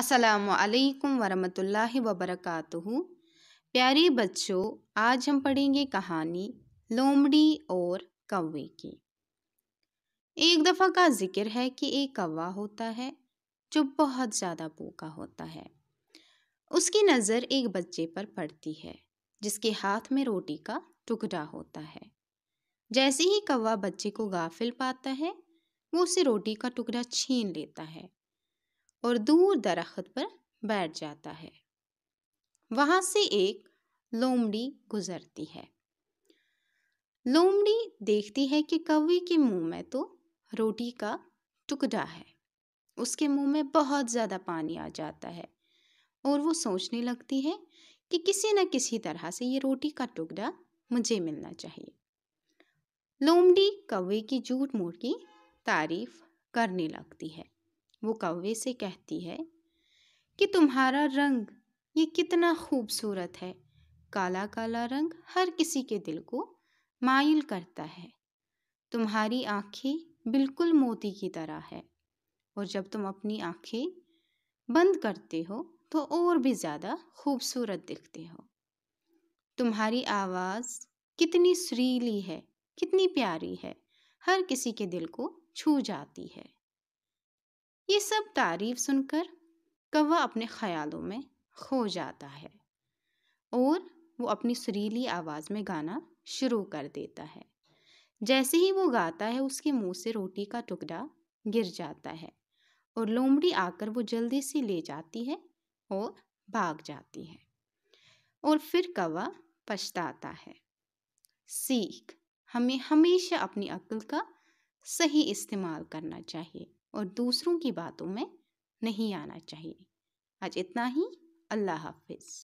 असलकम वरहमतुल्लाहि वबरक प्यारे बच्चों आज हम पढ़ेंगे कहानी लोमड़ी और कौवे की एक दफ़ा का जिक्र है कि एक कौवा होता है जो बहुत ज़्यादा भूखा होता है उसकी नज़र एक बच्चे पर पड़ती है जिसके हाथ में रोटी का टुकड़ा होता है जैसे ही कौवा बच्चे को गाफिल पाता है वो उसे रोटी का टुकड़ा छीन लेता है और दूर दरख्त पर बैठ जाता है वहां से एक लोमड़ी गुजरती है लोमड़ी देखती है कि कौवे के मुंह में तो रोटी का टुकड़ा है उसके मुंह में बहुत ज़्यादा पानी आ जाता है और वो सोचने लगती है कि किसी न किसी तरह से ये रोटी का टुकड़ा मुझे मिलना चाहिए लोमड़ी कौवे की झूठ मूठ की तारीफ करने लगती है वो कौवे से कहती है कि तुम्हारा रंग ये कितना खूबसूरत है काला काला रंग हर किसी के दिल को मायल करता है तुम्हारी आंखें बिल्कुल मोती की तरह है और जब तुम अपनी आंखें बंद करते हो तो और भी ज़्यादा खूबसूरत दिखते हो तुम्हारी आवाज़ कितनी सुरीली है कितनी प्यारी है हर किसी के दिल को छू जाती है ये सब तारीफ सुनकर कौवा अपने ख्यालों में खो जाता है और वो अपनी सुरीली आवाज़ में गाना शुरू कर देता है जैसे ही वो गाता है उसके मुंह से रोटी का टुकड़ा गिर जाता है और लोमड़ी आकर वो जल्दी से ले जाती है और भाग जाती है और फिर कौवा पछताता है सीख हमें हमेशा अपनी अक्ल का सही इस्तेमाल करना चाहिए और दूसरों की बातों में नहीं आना चाहिए आज इतना ही अल्लाह हाफिज़